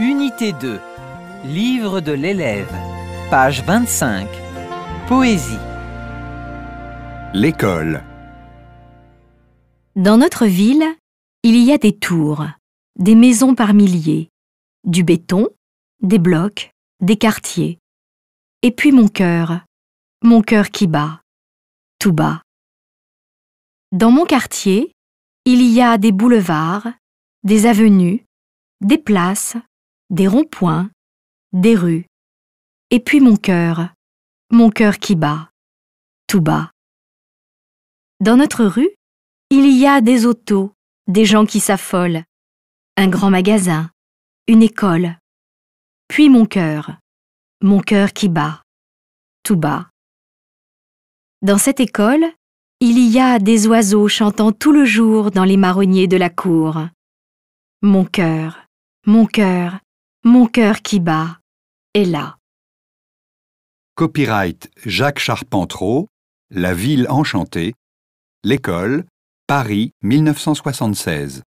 Unité 2. Livre de l'élève. Page 25. Poésie. L'école. Dans notre ville, il y a des tours, des maisons par milliers, du béton, des blocs, des quartiers. Et puis mon cœur, mon cœur qui bat, tout bas. Dans mon quartier, il y a des boulevards, des avenues, des places, des ronds-points, des rues, et puis mon cœur, mon cœur qui bat, tout bas. Dans notre rue, il y a des autos, des gens qui s'affolent, un grand magasin, une école, puis mon cœur, mon cœur qui bat, tout bas. Dans cette école, il y a des oiseaux chantant tout le jour dans les marronniers de la cour. Mon cœur, mon cœur, mon cœur qui bat est là. Copyright Jacques Charpentreau, La ville enchantée, L'école, Paris 1976.